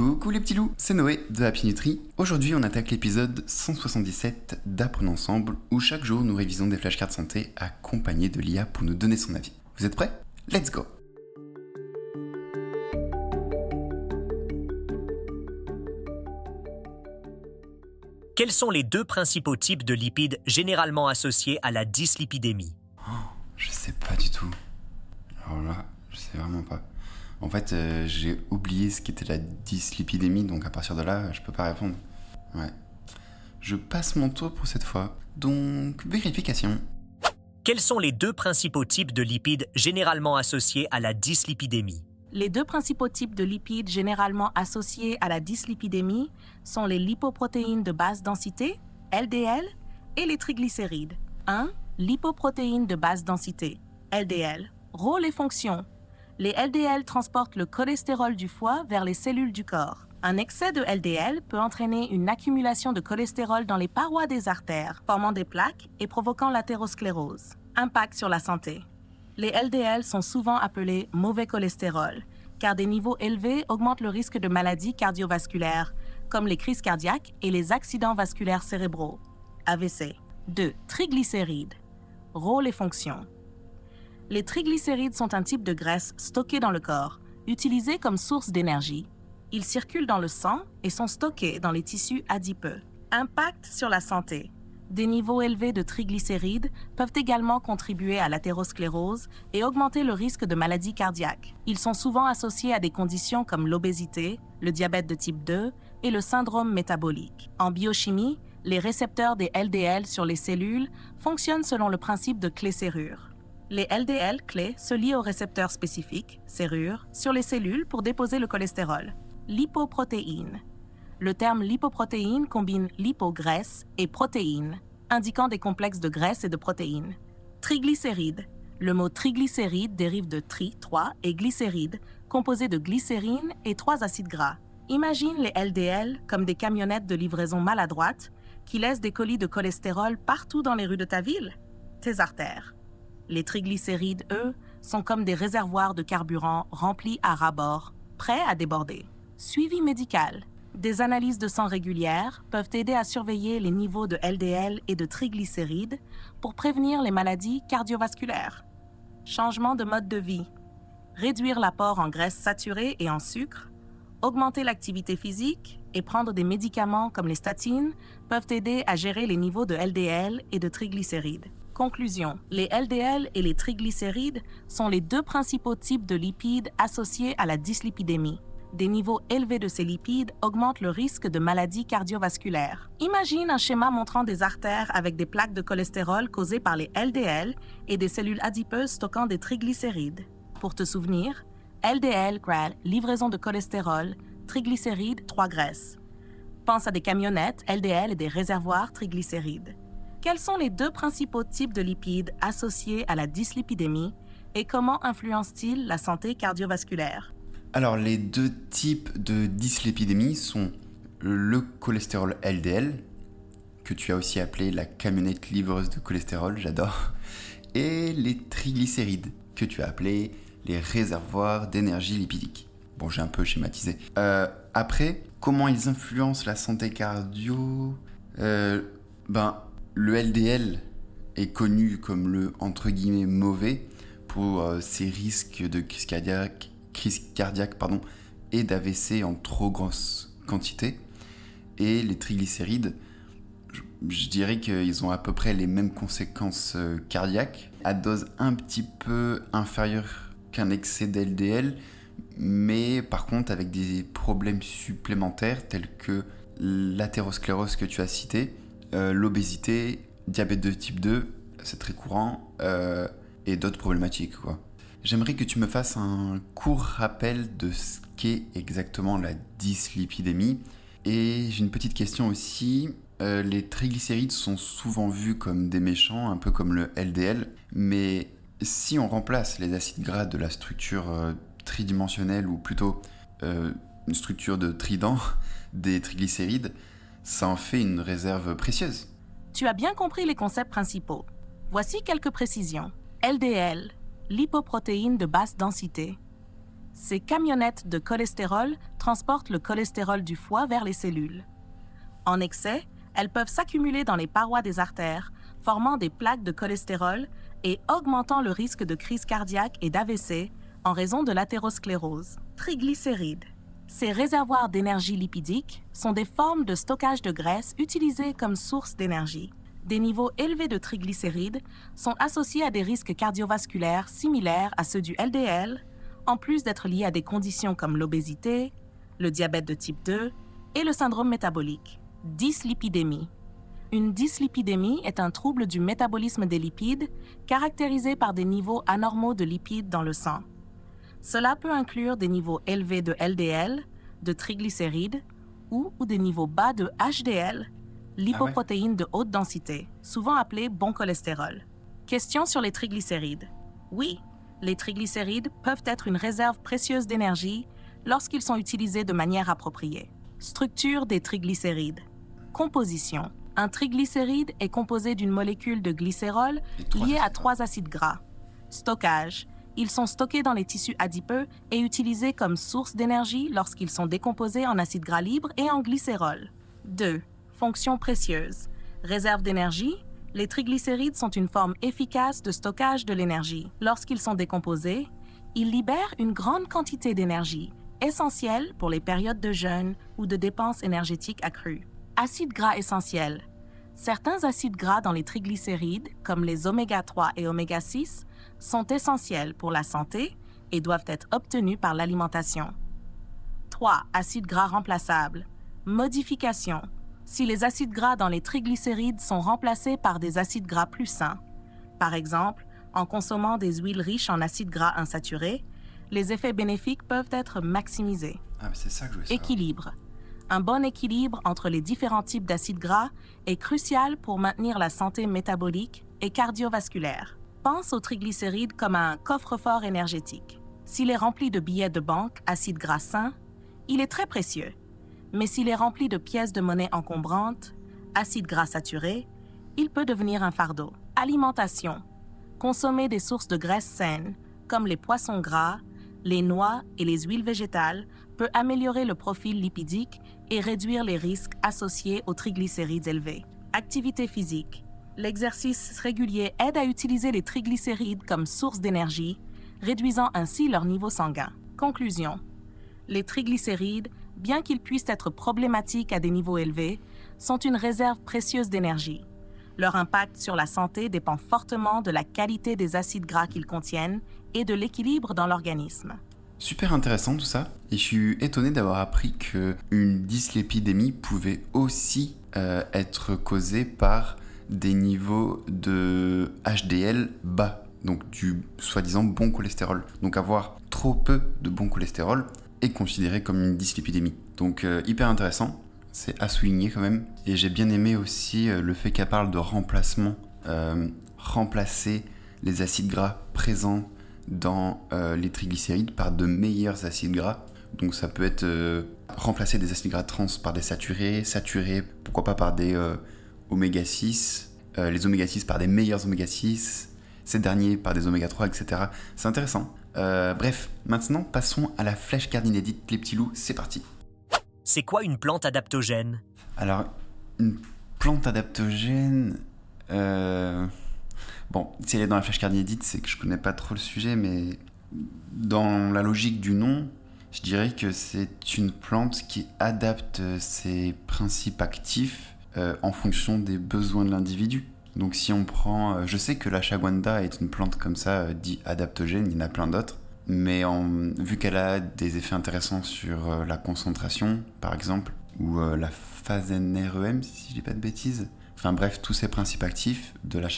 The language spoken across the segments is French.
Coucou les petits loups, c'est Noé de Happy Nutri. Aujourd'hui, on attaque l'épisode 177 d'Apprenons ensemble où chaque jour nous révisons des flashcards santé accompagnés de l'IA pour nous donner son avis. Vous êtes prêts Let's go Quels sont les deux principaux types de lipides généralement associés à la dyslipidémie oh, Je sais pas du tout. Alors là, je sais vraiment pas. En fait, euh, j'ai oublié ce qu'était la dyslipidémie, donc à partir de là, je peux pas répondre. Ouais. Je passe mon tour pour cette fois. Donc, vérification. Quels sont les deux principaux types de lipides généralement associés à la dyslipidémie Les deux principaux types de lipides généralement associés à la dyslipidémie sont les lipoprotéines de basse densité, LDL, et les triglycérides. 1. Lipoprotéines de basse densité, LDL. Rôle et fonction les LDL transportent le cholestérol du foie vers les cellules du corps. Un excès de LDL peut entraîner une accumulation de cholestérol dans les parois des artères, formant des plaques et provoquant l'athérosclérose. Impact sur la santé. Les LDL sont souvent appelés mauvais cholestérol, car des niveaux élevés augmentent le risque de maladies cardiovasculaires, comme les crises cardiaques et les accidents vasculaires cérébraux. AVC. 2. Triglycérides. Rôle et fonctions. Les triglycérides sont un type de graisse stockée dans le corps, utilisée comme source d'énergie. Ils circulent dans le sang et sont stockés dans les tissus adipeux. Impact sur la santé. Des niveaux élevés de triglycérides peuvent également contribuer à l'athérosclérose et augmenter le risque de maladies cardiaques. Ils sont souvent associés à des conditions comme l'obésité, le diabète de type 2 et le syndrome métabolique. En biochimie, les récepteurs des LDL sur les cellules fonctionnent selon le principe de clé-serrure les LDL clés se lient aux récepteurs spécifiques, serrures, sur les cellules pour déposer le cholestérol. Lipoprotéine. Le terme lipoprotéine combine lipograisse et protéine, indiquant des complexes de graisse et de protéines. Triglycéride. Le mot triglycéride dérive de tri, 3, et glycéride, composé de glycérine et trois acides gras. Imagine les LDL comme des camionnettes de livraison maladroites qui laissent des colis de cholestérol partout dans les rues de ta ville. Tes artères. Les triglycérides, eux, sont comme des réservoirs de carburant remplis à ras-bord, prêts à déborder. Suivi médical. Des analyses de sang régulières peuvent aider à surveiller les niveaux de LDL et de triglycérides pour prévenir les maladies cardiovasculaires. Changement de mode de vie. Réduire l'apport en graisses saturées et en sucre, augmenter l'activité physique et prendre des médicaments comme les statines peuvent aider à gérer les niveaux de LDL et de triglycérides. Conclusion, les LDL et les triglycérides sont les deux principaux types de lipides associés à la dyslipidémie. Des niveaux élevés de ces lipides augmentent le risque de maladies cardiovasculaires. Imagine un schéma montrant des artères avec des plaques de cholestérol causées par les LDL et des cellules adipeuses stockant des triglycérides. Pour te souvenir, LDL, livraison de cholestérol, triglycérides, 3 graisses. Pense à des camionnettes LDL et des réservoirs triglycérides. Quels sont les deux principaux types de lipides associés à la dyslipidémie et comment influencent-ils la santé cardiovasculaire Alors les deux types de dyslipidémie sont le cholestérol LDL, que tu as aussi appelé la camionnette livreuse de cholestérol, j'adore, et les triglycérides, que tu as appelé les réservoirs d'énergie lipidique. Bon, j'ai un peu schématisé. Euh, après, comment ils influencent la santé cardio euh, Ben, le LDL est connu comme le entre guillemets mauvais pour euh, ses risques de crise cardiaque, cardiaque pardon, et d'AVC en trop grosse quantité. Et les triglycérides, je, dirais qu'ils ont à peu près les mêmes conséquences euh, cardiaques, à dose un petit peu inférieure qu'un excès d'LDL, mais par contre avec des problèmes supplémentaires tels que l'athérosclérose que tu as cité, euh, l'obésité, diabète de type 2, c'est très courant, euh, et d'autres problématiques. J'aimerais que tu me fasses un court rappel de ce qu'est exactement la dyslipidémie. Et j'ai une petite question aussi. Euh, les triglycérides sont souvent vus comme des méchants, un peu comme le LDL, mais si on remplace les acides gras de la structure tridimensionnelle, ou plutôt une structure de trident des triglycérides, ça en fait une réserve précieuse. Tu as bien compris les concepts principaux. Voici quelques précisions. LDL, lipoprotéine de basse densité. Ces camionnettes de cholestérol transportent le cholestérol du foie vers les cellules. En excès, elles peuvent s'accumuler dans les parois des artères, formant des plaques de cholestérol et augmentant le risque de crise cardiaque et d'AVC en raison de l'athérosclérose. Triglycérides. Ces réservoirs d'énergie lipidique sont des formes de stockage de graisse utilisées comme source d'énergie. Des niveaux élevés de triglycérides sont associés à des risques cardiovasculaires similaires à ceux du LDL, en plus d'être liés à des conditions comme l'obésité, le diabète de type 2 et le syndrome métabolique. Dyslipidémie. Une dyslipidémie est un trouble du métabolisme des lipides caractérisé par des niveaux anormaux de lipides dans le sang. Cela peut inclure des niveaux élevés de LDL, de triglycérides ou, des niveaux bas de HDL, l'hypoprotéine de haute densité, souvent appelée bon cholestérol. Question sur les triglycérides. Oui, les triglycérides peuvent être une réserve précieuse d'énergie lorsqu'ils sont utilisés de manière appropriée. Structure des triglycérides. Composition. Un triglycéride est composé d'une molécule de glycérol liée à trois acides gras. Stockage. Ils sont stockés dans les tissus adipeux et utilisés comme source d'énergie lorsqu'ils sont décomposés en acides gras libres et en glycérol. 2. Fonction précieuse. Réserve d'énergie. Les triglycérides sont une forme efficace de stockage de l'énergie. Lorsqu'ils sont décomposés, ils libèrent une grande quantité d'énergie, essentielle pour les périodes de jeûne ou de dépenses énergétiques accrues. Acides gras essentiels. Certains acides gras dans les triglycérides, comme les oméga 3 et oméga 6, sont essentiels pour la santé et doivent être obtenus par l'alimentation. 3. Acides gras remplaçables. Modification. Si les acides gras dans les triglycérides sont remplacés par des acides gras plus sains, par exemple en consommant des huiles riches en acides gras insaturés, les effets bénéfiques peuvent être maximisés. Ah, équilibre. Un bon équilibre entre les différents types d'acides gras est crucial pour maintenir la santé métabolique et cardiovasculaire. Pense aux triglycérides comme à un coffre-fort énergétique. S'il est rempli de billets de banque, acides gras sains, il est très précieux. Mais s'il est rempli de pièces de monnaie encombrantes, acides gras saturés, il peut devenir un fardeau. Alimentation. Consommer des sources de graisses saines, comme les poissons gras, les noix et les huiles végétales, peut améliorer le profil lipidique et réduire les risques associés aux triglycérides élevés. Activité physique l'exercice régulier aide à utiliser les triglycérides comme source d'énergie, réduisant ainsi leur niveau sanguin. Conclusion. Les triglycérides, bien qu'ils puissent être problématiques à des niveaux élevés, sont une réserve précieuse d'énergie. Leur impact sur la santé dépend fortement de la qualité des acides gras qu'ils contiennent et de l'équilibre dans l'organisme. Super intéressant tout ça. je suis étonné d'avoir appris que une dyslipidémie pouvait aussi euh, être causée par des niveaux de HDL bas, donc du soi-disant bon cholestérol. Donc avoir trop peu de bon cholestérol est considéré comme une dyslipidémie. Donc euh, hyper intéressant, c'est à souligner quand même. Et j'ai bien aimé aussi euh, le fait qu'elle parle de remplacement, euh, remplacer les acides gras présents dans les triglycérides par de meilleurs acides gras. Donc ça peut être remplacer des acides gras trans par des saturés, saturés pourquoi pas par des oméga 6, euh, les oméga 6 par des meilleurs oméga 6, ces derniers par des oméga 3, etc. C'est intéressant. Euh, bref, maintenant passons à la flèche cardinédite, les petits loups, c'est parti. C'est quoi une plante adaptogène Alors, une plante adaptogène. Euh, bon, si elle est dans la flèche cardinédite, c'est que je connais pas trop le sujet, mais dans la logique du nom, je dirais que c'est une plante qui adapte ses principes actifs euh, en fonction des besoins de l'individu. Donc si on prend, euh, je sais que la chagwanda est une plante comme ça, euh, dit adaptogène, il y en a plein d'autres, mais vu qu'elle a des effets intéressants sur la concentration, par exemple, ou la phase NREM, si je dis pas de bêtises, enfin bref, tous ces principes actifs de la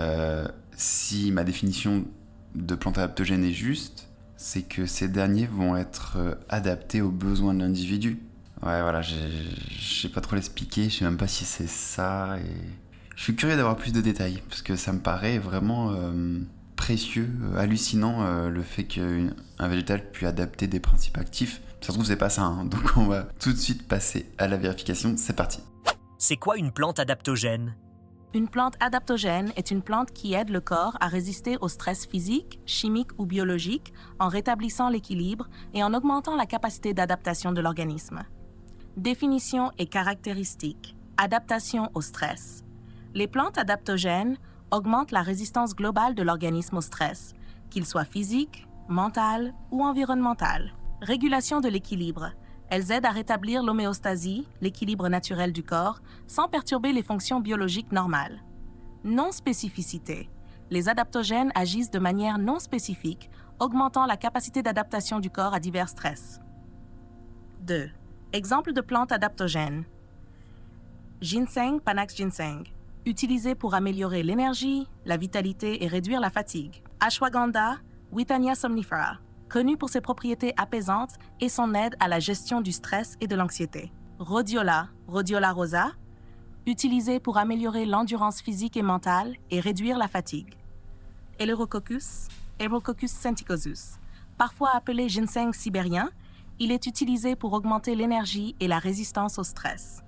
euh, si ma définition de plante adaptogène est juste, c'est que ces derniers vont être adaptés aux besoins de l'individu. Ouais, voilà, je sais pas trop l'expliquer, je sais même pas si c'est ça. Et... Je suis curieux d'avoir plus de détails, parce que ça me paraît vraiment euh, précieux, euh, hallucinant, euh, le fait qu'un végétal puisse adapter des principes actifs. Ça se trouve, c'est pas ça, hein. donc on va tout de suite passer à la vérification. C'est parti. C'est quoi une plante adaptogène Une plante adaptogène est une plante qui aide le corps à résister au stress physique, chimique ou biologique en rétablissant l'équilibre et en augmentant la capacité d'adaptation de l'organisme. Définition et caractéristiques. Adaptation au stress. Les plantes adaptogènes augmentent la résistance globale de l'organisme au stress, qu'il soit physique, mental ou environnemental. Régulation de l'équilibre. Elles aident à rétablir l'homéostasie, l'équilibre naturel du corps, sans perturber les fonctions biologiques normales. Non-spécificité. Les adaptogènes agissent de manière non spécifique, augmentant la capacité d'adaptation du corps à divers stress. 2. Exemple de plantes adaptogènes Ginseng Panax ginseng, utilisé pour améliorer l'énergie, la vitalité et réduire la fatigue. Ashwagandha Witania somnifera, connu pour ses propriétés apaisantes et son aide à la gestion du stress et de l'anxiété. Rhodiola Rhodiola rosa, utilisé pour améliorer l'endurance physique et mentale et réduire la fatigue. Eleurococcus, Eleurococcus senticosus, parfois appelé ginseng sibérien, il est utilisé pour augmenter l'énergie et la résistance au stress.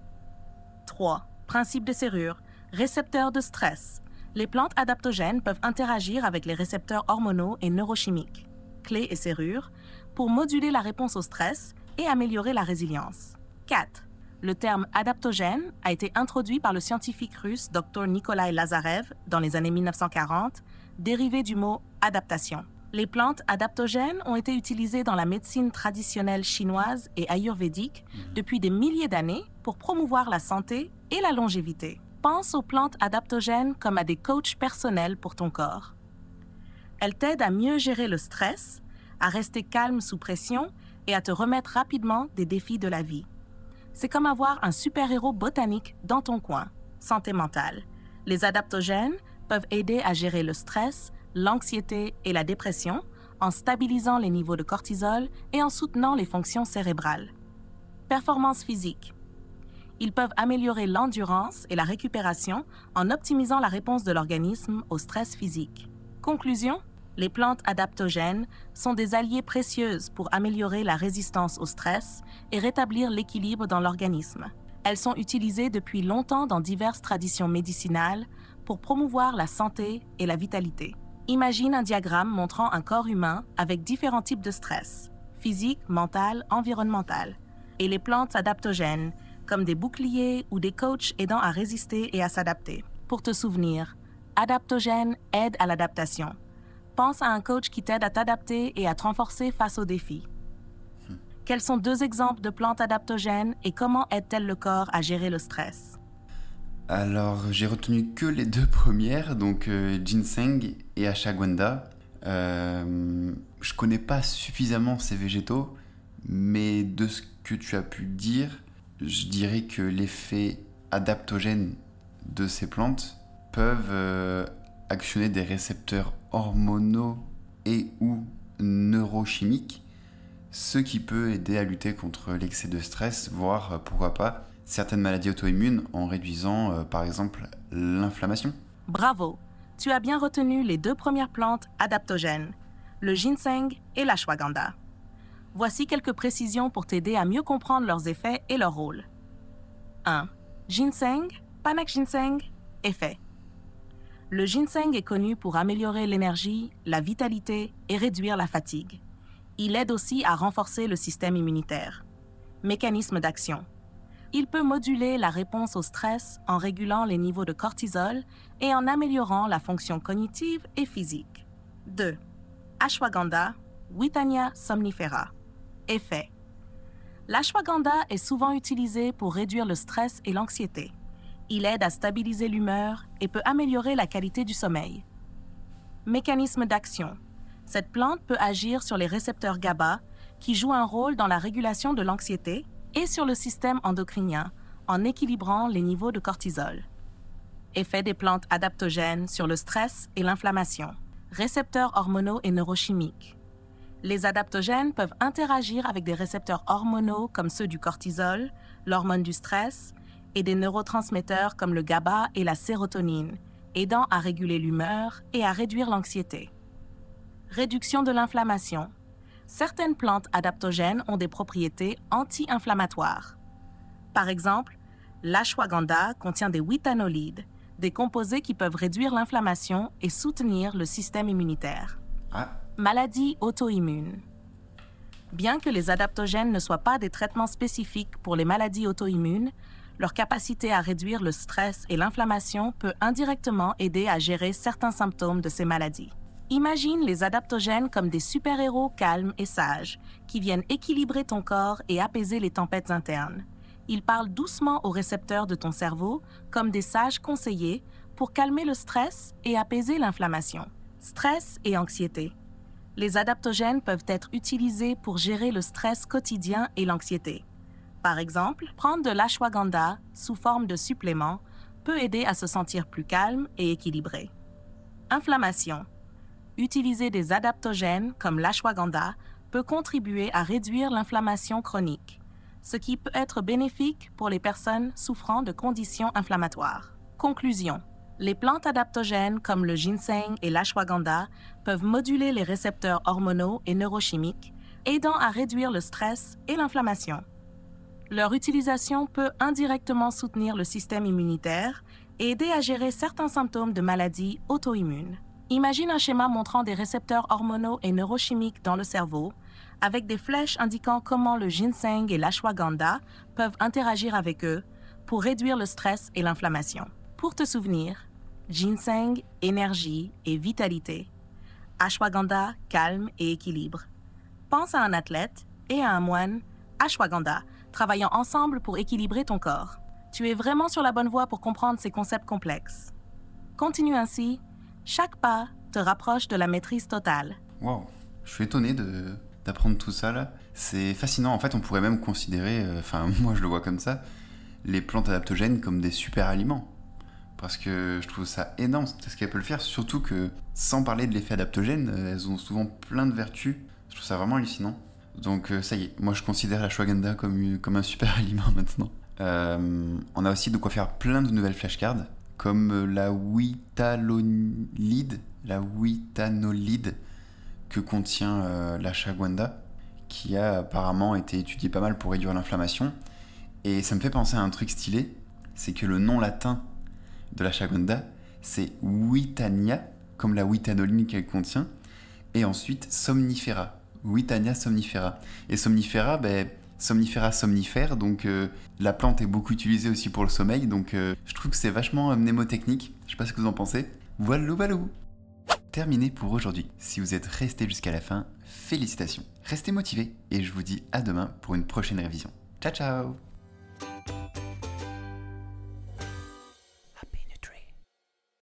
3. Principe de serrure. Récepteurs de stress. Les plantes adaptogènes peuvent interagir avec les récepteurs hormonaux et neurochimiques, clés et serrures, pour moduler la réponse au stress et améliorer la résilience. 4. Le terme adaptogène a été introduit par le scientifique russe Dr Nikolai Lazarev dans les années 1940, dérivé du mot adaptation. Les plantes adaptogènes ont été utilisées dans la médecine traditionnelle chinoise et ayurvédique mhm. depuis des milliers d'années pour promouvoir la santé et la longévité. Pense aux plantes adaptogènes comme à des coachs personnels pour ton corps. Elles t'aident à mieux gérer le stress, à rester calme sous pression et à te remettre rapidement des défis de la vie. C'est comme avoir un super-héros botanique dans ton coin. Santé mentale. Les adaptogènes peuvent aider à gérer le stress, l'anxiété et la dépression en stabilisant les niveaux de cortisol et en soutenant les fonctions cérébrales. Performance physique. Ils peuvent améliorer l'endurance et la récupération en optimisant la réponse de l'organisme au stress physique. Conclusion Les plantes adaptogènes sont des alliés précieuses pour améliorer la résistance au stress et rétablir l'équilibre dans l'organisme. Elles sont utilisées depuis longtemps dans diverses traditions médicinales pour promouvoir la santé et la vitalité. Imagine un diagramme montrant un corps humain avec différents types de stress, physique, mental, environnemental, et les plantes adaptogènes, comme des boucliers ou des coachs aidant à résister et à s'adapter. Pour te souvenir, adaptogènes aide à l'adaptation. Pense à un coach qui t'aide à t'adapter et à te renforcer face aux défis. Hmm. Quels sont deux exemples de plantes adaptogènes et comment aident-elles le corps à gérer le stress alors j'ai retenu que les deux premières, donc ginseng euh, et ashagwanda. Euh, je connais pas suffisamment ces végétaux, mais de ce que tu as pu dire, je dirais que l'effet adaptogène de ces plantes peuvent euh, actionner des récepteurs hormonaux et ou neurochimiques, ce qui peut aider à lutter contre l'excès de stress, voire euh, pourquoi pas certaines maladies auto-immunes en réduisant euh, par exemple l'inflammation. Bravo Tu as bien retenu les deux premières plantes adaptogènes, le ginseng et la shwaganda. Voici quelques précisions pour t'aider à mieux comprendre leurs effets et leur rôle. 1. Ginseng, Panac ginseng, effet. Le ginseng est connu pour améliorer l'énergie, la vitalité et réduire la fatigue. Il aide aussi à renforcer le système immunitaire. Mécanisme d'action. Il peut moduler la réponse au stress en régulant les niveaux de cortisol et en améliorant la fonction cognitive et physique. 2. Ashwagandha, Witania somnifera. Effet. L'ashwagandha est souvent utilisé pour réduire le stress et l'anxiété. Il aide à stabiliser l'humeur et peut améliorer la qualité du sommeil. Mécanisme d'action. Cette plante peut agir sur les récepteurs GABA qui jouent un rôle dans la régulation de l'anxiété et sur le système endocrinien en équilibrant les niveaux de cortisol. Effet des plantes adaptogènes sur le stress et l'inflammation. Récepteurs hormonaux et neurochimiques. Les adaptogènes peuvent interagir avec des récepteurs hormonaux comme ceux du cortisol, l'hormone du stress et des neurotransmetteurs comme le GABA et la sérotonine, aidant à réguler l'humeur et à réduire l'anxiété. Réduction de l'inflammation, certaines plantes adaptogènes ont des propriétés anti-inflammatoires. Par exemple, l'ashwagandha contient des withanolides, des composés qui peuvent réduire l'inflammation et soutenir le système immunitaire. Ah. Maladies auto-immunes. Bien que les adaptogènes ne soient pas des traitements spécifiques pour les maladies auto-immunes, leur capacité à réduire le stress et l'inflammation peut indirectement aider à gérer certains symptômes de ces maladies. Imagine les adaptogènes comme des super-héros calmes et sages, qui viennent équilibrer ton corps et apaiser les tempêtes internes. Ils parlent doucement aux récepteurs de ton cerveau, comme des sages conseillers, pour calmer le stress et apaiser l'inflammation. Stress et anxiété. Les adaptogènes peuvent être utilisés pour gérer le stress quotidien et l'anxiété. Par exemple, prendre de l'ashwagandha sous forme de supplément peut aider à se sentir plus calme et équilibré. Inflammation utiliser des adaptogènes comme l'ashwagandha peut contribuer à réduire l'inflammation chronique, ce qui peut être bénéfique pour les personnes souffrant de conditions inflammatoires. Conclusion. Les plantes adaptogènes comme le ginseng et l'ashwagandha peuvent moduler les récepteurs hormonaux et neurochimiques, aidant à réduire le stress et l'inflammation. Leur utilisation peut indirectement soutenir le système immunitaire et aider à gérer certains symptômes de maladies auto-immunes. Imagine un schéma montrant des récepteurs hormonaux et neurochimiques dans le cerveau, avec des flèches indiquant comment le ginseng et l'ashwagandha peuvent interagir avec eux pour réduire le stress et l'inflammation. Pour te souvenir, ginseng, énergie et vitalité. Ashwagandha, calme et équilibre. Pense à un athlète et à un moine, ashwagandha, travaillant ensemble pour équilibrer ton corps. Tu es vraiment sur la bonne voie pour comprendre ces concepts complexes. Continue ainsi chaque pas te rapproche de la maîtrise totale. Wow, je suis étonné de d'apprendre tout ça là. C'est fascinant. En fait, on pourrait même considérer, euh, enfin, moi je le vois comme ça, les plantes adaptogènes comme des super aliments. Parce que je trouve ça énorme ce qu'elles peuvent faire, surtout que sans parler de l'effet adaptogène, euh, elles ont souvent plein de vertus. Je trouve ça vraiment hallucinant. Donc euh, ça y est, moi je considère la Shwaganda comme, comme un super aliment maintenant. on a aussi de quoi faire plein de nouvelles flashcards comme euh, la witalolide, la witanolide que contient euh, la chagwanda, qui a apparemment été étudiée pas mal pour réduire l'inflammation. Et ça me fait penser à un truc stylé, c'est que le nom latin de la chagwanda, c'est witania, comme la witanoline qu'elle contient, et ensuite somnifera, witania somnifera. Et somnifera, ben... Somnifera somnifère, donc euh, la plante est beaucoup utilisée aussi pour le sommeil, donc euh, je trouve que c'est vachement euh, mnémotechnique. Je sais pas ce que vous en pensez. Voilà, balou Terminé pour aujourd'hui. Si vous êtes resté jusqu'à la fin, félicitations. Restez motivés et je vous dis à demain pour une prochaine révision. Ciao ciao